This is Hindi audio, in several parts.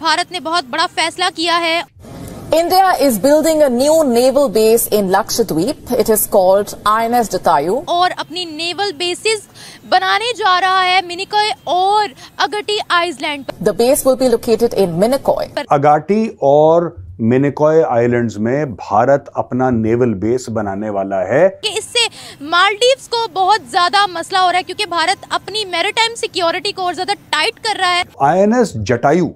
भारत ने बहुत बड़ा फैसला किया है building is new naval base in Lakshadweep it is called I N S Datayu. और अपनी नेवल बेसिस बनाने जा रहा है मिनिकॉय और Agatti island the base will be located in Minicoy Agatti और मिनिकॉय आइलैंड्स में भारत अपना नेवल बेस बनाने वाला है कि इससे मालदीव को बहुत ज्यादा मसला हो रहा है क्योंकि भारत अपनी मैरिटाइम सिक्योरिटी को और ज्यादा टाइट कर रहा है एस जटायु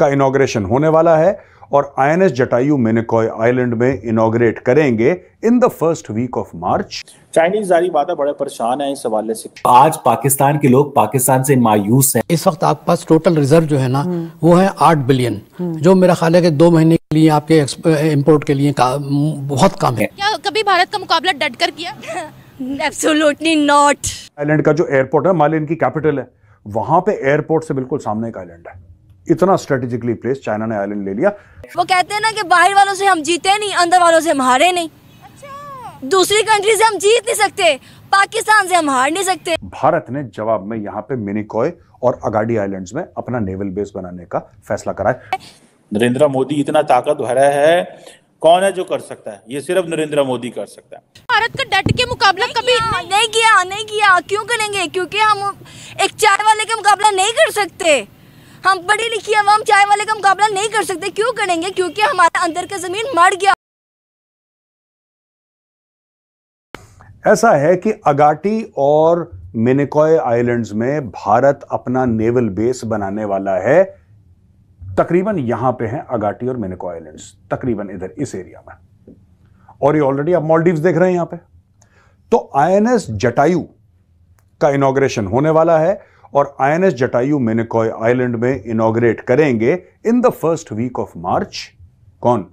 का इनाग्रेशन होने वाला है और आईएनएस जटायु मेनिकॉय आइलैंड में इनाग्रेट करेंगे in the first week of March Chinese जारी वादा बड़े परेशान है इस हवाले से आज पाकिस्तान के लोग पाकिस्तान से मायूस हैं इस वक्त आपके पास टोटल रिजर्व जो है ना वो है आठ बिलियन जो मेरा ख्याल है कि दो महीने के लिए आपके इम्पोर्ट के लिए का, बहुत कम है क्या कभी भारत का मुकाबला डट कर किया एब्सोल्युटली नॉट आइलैंड का जो एयरपोर्ट है मालिन की कैपिटल है वहां पे एयरपोर्ट से बिल्कुल सामने का आइलैंड है इतना स्ट्रेटेजिकली प्लेस चाइना ने आइलैंड ले लिया वो कहते हैं ना कि बाहर वालों से हम जीते नहीं अंदर वालों से हम हारे नहीं अच्छा। दूसरी कंट्री से हम जीत नहीं सकते पाकिस्तान से हम हार नहीं सकते भारत ने जवाब में यहाँ पे मिनिकॉय और अगाडी आइलैंड्स में अपना नेवल बेस बनाने का फैसला करा है नरेंद्र मोदी इतना ताकत भरा है कौन है जो कर सकता है ये सिर्फ नरेंद्र मोदी कर सकता है भारत का डट के मुकाबला कभी किया, नहीं किया नहीं किया क्यों करेंगे क्योंकि हम एक चाय वाले का मुकाबला नहीं कर सकते हम पढ़ी लिखी अवाम चाय वाले का मुकाबला नहीं कर सकते क्यों करेंगे क्योंकि हमारा अंदर का ज़मीन मर गया ऐसा है कि अगाटी और मिनिकॉय आइलैंड्स में भारत अपना नेवल बेस बनाने वाला है तकरीबन यहां पे हैं अगाटी और मिनिकॉय आइलैंड्स तकरीबन इधर इस एरिया में और ये ऑलरेडी आप मॉलडीव्स देख रहे हैं यहां पे तो आईएनएस जटायु का इनोग्रेशन होने वाला है और आईएनएस जटायु मेनिकॉय आइलैंड में इनोग्रेट करेंगे in the first week of March कौन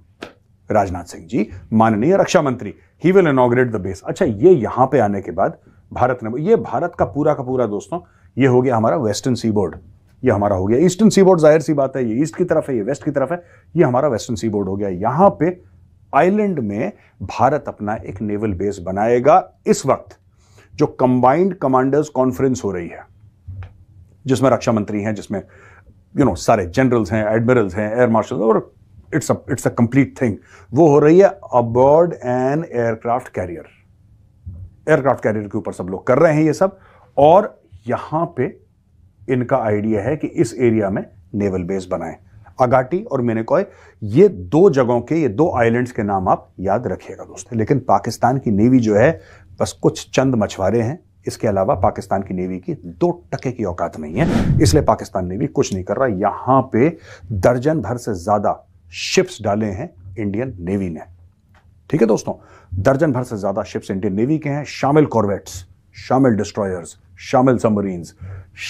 राजनाथ सिंह जी माननीय रक्षा मंत्री he will inaugurate the base अच्छा ये यहां पे आने के बाद भारत ने ये भारत का पूरा का पूरा दोस्तों ये हो गया हमारा वेस्टर्न सी बोर्ड ये हमारा हो गया ईस्टर्न सी बोर्ड जाहिर सी बात है ये ईस्ट की तरफ है ये वेस्ट की तरफ है ये हमारा वेस्टर्न सी बोर्ड हो गया यहां पे आइलैंड में भारत अपना एक नेवल बेस बनाएगा इस वक्त जो कंबाइंड कमांडर्स कॉन्फ्रेंस हो रही है जिसमें रक्षा मंत्री हैं जिसमें यू नो सारे जनरल्स हैं एडमिरल्स हैं एयर मार्शल और it's it's a complete thing वो हो रही है aboard an aircraft carrier aircraft carrier के ऊपर सब लोग कर रहे हैं ये सब और यहां पे इनका आइडिया है कि इस एरिया में नेवल बेस बनाए अगाटी और मेनेकॉय ये दो जगहों के ये दो आइलैंड्स के नाम आप याद रखिएगा दोस्तों लेकिन पाकिस्तान की नेवी जो है बस कुछ चंद मछुआरे हैं इसके अलावा पाकिस्तान की नेवी की दो टके की औकात नहीं है इसलिए पाकिस्तान नेवी कुछ नहीं कर रहा यहां पे दर्जन भर से ज्यादा शिप्स डाले हैं इंडियन नेवी ने ठीक है दोस्तों दर्जन भर से ज्यादा शिप्स इंडियन नेवी के हैं शामिल कॉर्बेट्स शामिल डिस्ट्रॉयर्स शामिल सबमरीन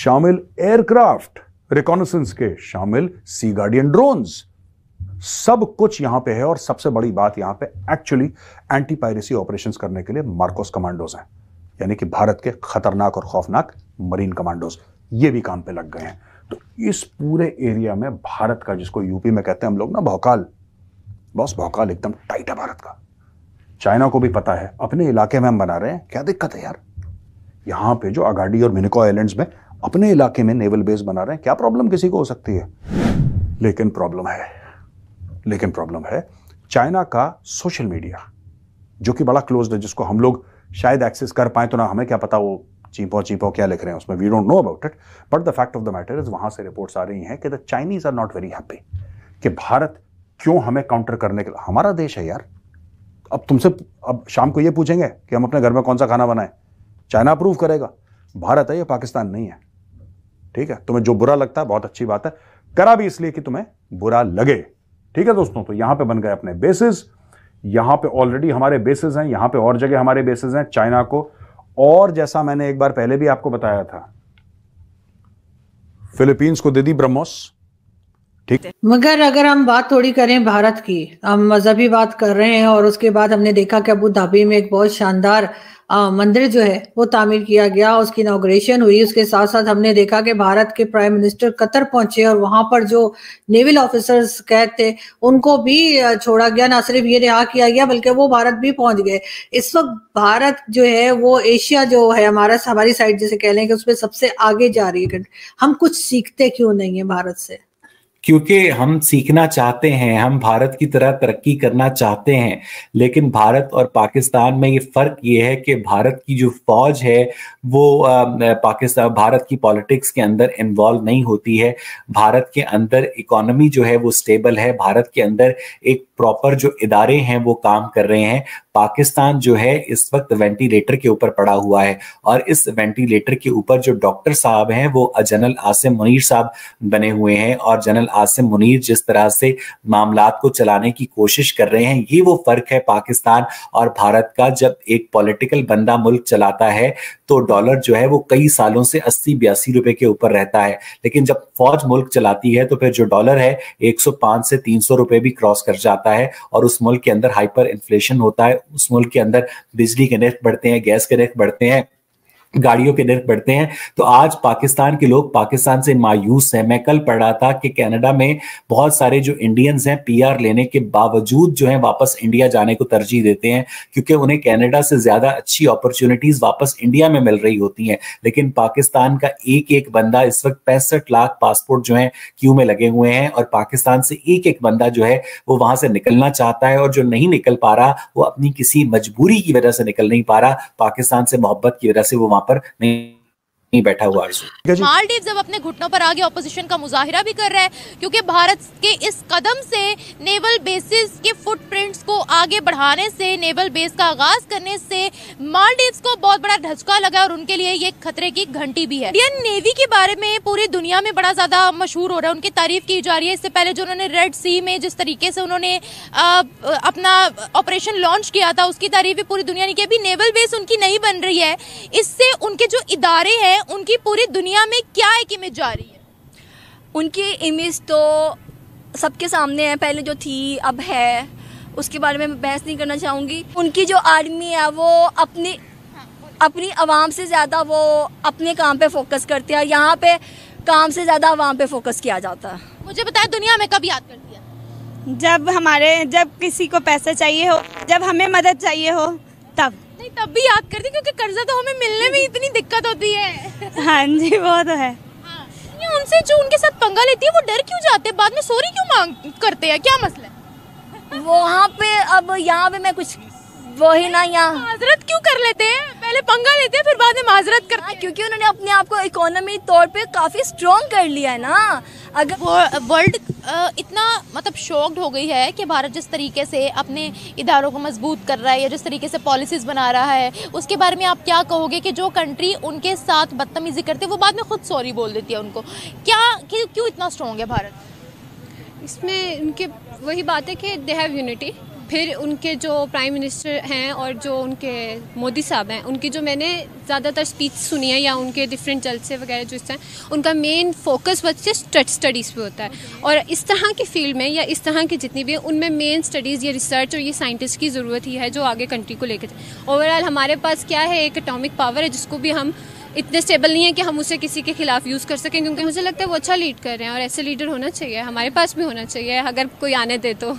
शामिल एयरक्राफ्ट रिकॉनसेंस के शामिल सी गार्डियन ड्रोन सब कुछ यहां पे है और सबसे बड़ी बात यहां पे एक्चुअली एंटी पायरेसी ऑपरेशंस करने के लिए मार्कोस कमांडोज हैं यानी कि भारत के खतरनाक और खौफनाक मरीन कमांडोज ये भी काम पे लग गए हैं तो इस पूरे एरिया में भारत का जिसको यूपी में कहते हैं हम लोग ना भौकाल बॉस भौकाल एकदम टाइट है भारत का चाइना को भी पता है अपने इलाके में हम बना रहे हैं क्या दिक्कत है यार यहाँ पे जो अगाडी और मिनिको आइलैंड में अपने इलाके में नेवल बेस बना रहे हैं क्या प्रॉब्लम किसी को हो सकती है लेकिन प्रॉब्लम है लेकिन प्रॉब्लम है चाइना का सोशल मीडिया जो कि बड़ा क्लोज है जिसको हम लोग शायद एक्सेस कर पाए तो ना हमें क्या पता वो चीपो चीपो क्या लिख रहे हैं उसमें we don't know about it but the fact of the matter is वहां से रिपोर्ट्स आ रही हैं कि the Chinese are not very happy कि भारत क्यों हमें काउंटर करने के हमारा देश है यार अब तुमसे अब शाम को ये पूछेंगे कि हम अपने घर में कौन सा खाना बनाएं चाइना अप्रूव करेगा भारत है या पाकिस्तान नहीं है ठीक है तुम्हें जो बुरा लगता है बहुत अच्छी बात है करा भी इसलिए कि तुम्हें बुरा लगे ठीक है दोस्तों तो यहां पे बन गए अपने बेसिस यहां पे ऑलरेडी हमारे बेसिस हैं यहां पे और जगह हमारे बेसिस हैं चाइना को और जैसा मैंने एक बार पहले भी आपको बताया था फिलीपींस को दे दी ब्रह्मोस ठीक मगर अगर हम बात थोड़ी करें भारत की हम मजहबी बात कर रहे हैं और उसके बाद हमने देखा कि अबू धाबी में एक बहुत शानदार मंदिर जो है वो तामीर किया गया उसकी इनाग्रेशन हुई उसके साथ साथ हमने देखा कि भारत के प्राइम मिनिस्टर कतर पहुंचे और वहां पर जो नेवल ऑफिसर्स कैद थे उनको भी छोड़ा गया ना सिर्फ ये रिहा किया गया बल्कि वो भारत भी पहुंच गए इस वक्त भारत जो है वो एशिया जो है हमारा हमारी साइड जैसे कह लें कि उसमें सबसे आगे जा रही है हम कुछ सीखते क्यों नहीं है भारत से क्योंकि हम सीखना चाहते हैं हम भारत की तरह तरक्की करना चाहते हैं लेकिन भारत और पाकिस्तान में ये फ़र्क ये है कि भारत की जो फौज है वो पाकिस्तान भारत की पॉलिटिक्स के अंदर इन्वॉल्व नहीं होती है भारत के अंदर इकोनॉमी जो है वो स्टेबल है भारत के अंदर एक प्रॉपर जो इदारे हैं वो काम कर रहे हैं पाकिस्तान जो है इस वक्त वेंटिलेटर के ऊपर पड़ा हुआ है और इस वेंटिलेटर के ऊपर जो डॉक्टर साहब हैं वो जनरल आसिम मुनीर साहब बने हुए हैं और जनरल आसिम मुनीर जिस तरह से मामला को चलाने की कोशिश कर रहे हैं ये वो फर्क है पाकिस्तान और भारत का जब एक पॉलिटिकल बंदा मुल्क चलाता है तो डॉलर जो है वो कई सालों से अस्सी बयासी रुपए के ऊपर रहता है लेकिन जब फौज मुल्क चलाती है तो फिर जो डॉलर है एक से तीन रुपए भी क्रॉस कर जाता है और उस मुल्क के अंदर हाइपर इन्फ्लेशन होता है उस मुल्क के अंदर बिजली कनेक्ट बढ़ते हैं गैस कनेक्ट बढ़ते हैं गाड़ियों के डर बढ़ते हैं तो आज पाकिस्तान के लोग पाकिस्तान से मायूस हैं मैं कल पढ़ रहा था कि कनाडा में बहुत सारे जो इंडियंस हैं पीआर लेने के बावजूद जो है वापस इंडिया जाने को तरजीह देते हैं क्योंकि उन्हें कनाडा से ज्यादा अच्छी अपॉर्चुनिटीज वापस इंडिया में मिल रही होती हैं लेकिन पाकिस्तान का एक एक बंदा इस वक्त पैंसठ लाख पासपोर्ट जो है क्यू में लगे हुए हैं और पाकिस्तान से एक एक बंदा जो है वो वहां से निकलना चाहता है और जो नहीं निकल पा रहा वो अपनी किसी मजबूरी की वजह से निकल नहीं पा रहा पाकिस्तान से मोहब्बत की वजह से वो वहां पर नहीं बैठा हुआ मालदीव जब अपने घुटनों पर आगे ऑपोजिशन का मुजाहरा भी कर रहा है क्योंकि भारत के इस कदम से नेवल बेसिस के फुटप्रिंट्स को आगे बढ़ाने से नेवल बेस का आगाज करने से मालदीव को बहुत बड़ा धचका लगा और उनके लिए ये खतरे की घंटी भी है इंडियन नेवी के बारे में पूरी दुनिया में बड़ा ज्यादा मशहूर हो रहा है उनकी तारीफ की जा रही है इससे पहले जो उन्होंने रेड सी में जिस तरीके से उन्होंने अपना ऑपरेशन लॉन्च किया था उसकी तारीफ भी पूरी दुनिया ने की अभी नेवल बेस उनकी नहीं बन रही है इससे उनके जो इदारे हैं हैं उनकी पूरी दुनिया में क्या एक इमेज जा रही है उनकी इमेज तो सबके सामने है पहले जो थी अब है उसके बारे में बहस नहीं करना चाहूँगी उनकी जो आर्मी है वो अपनी अपनी आवाम से ज़्यादा वो अपने काम पे फोकस करते हैं यहाँ पे काम से ज़्यादा आवाम पे फोकस किया जाता है मुझे बताया दुनिया में कब याद करती है जब हमारे जब किसी को पैसा चाहिए हो जब हमें मदद चाहिए हो तब नहीं तब भी याद करती क्योंकि कर्जा तो हमें मिलने में इतनी दिक्कत होती है हाँ जी वो तो है हाँ। उनसे जो उनके साथ पंगा लेती है वो डर क्यों जाते हैं बाद में सॉरी क्यों मांग करते हैं क्या मसला है वहाँ पे अब यहाँ पे मैं कुछ वो ही ना यहाँ माजरत क्यों कर लेते हैं पहले पंगा लेते हैं फिर बाद में माजरत करते हाँ, हैं क्योंकि उन्होंने अपने आप को इकोनॉमी तौर पे काफी स्ट्रॉन्ग कर लिया है ना अगर वर्ल्ड इतना मतलब शॉक्ड हो गई है कि भारत जिस तरीके से अपने इदारों को मजबूत कर रहा है या जिस तरीके से पॉलिसीज़ बना रहा है उसके बारे में आप क्या कहोगे कि जो कंट्री उनके साथ बदतमीज़ी करती है वो बाद में ख़ुद सॉरी बोल देती है उनको क्या क्यों इतना स्ट्रॉन्ग है भारत इसमें उनके वही बात है कि दे हैव यूनिटी फिर उनके जो प्राइम मिनिस्टर हैं और जो उनके मोदी साहब हैं उनकी जो मैंने ज़्यादातर स्पीच सुनी है या उनके डिफरेंट जलसे वगैरह जो इस तरह उनका मेन फोकस बच्चे स्टडीज़ पे होता है और इस तरह की फील्ड में या इस तरह की जितनी भी है उनमें मेन स्टडीज़ या रिसर्च और ये साइंटिस्ट की ज़रूरत ही है जो आगे कंट्री को लेकर ओवरऑल हमारे पास क्या है एक अटोमिक पावर है जिसको भी हम इतने स्टेबल नहीं है कि हम उसे किसी के खिलाफ यूज़ कर सकें क्योंकि मुझे लगता है वो अच्छा लीड कर रहे हैं और ऐसे लीडर होना चाहिए हमारे पास भी होना चाहिए अगर कोई आने दे तो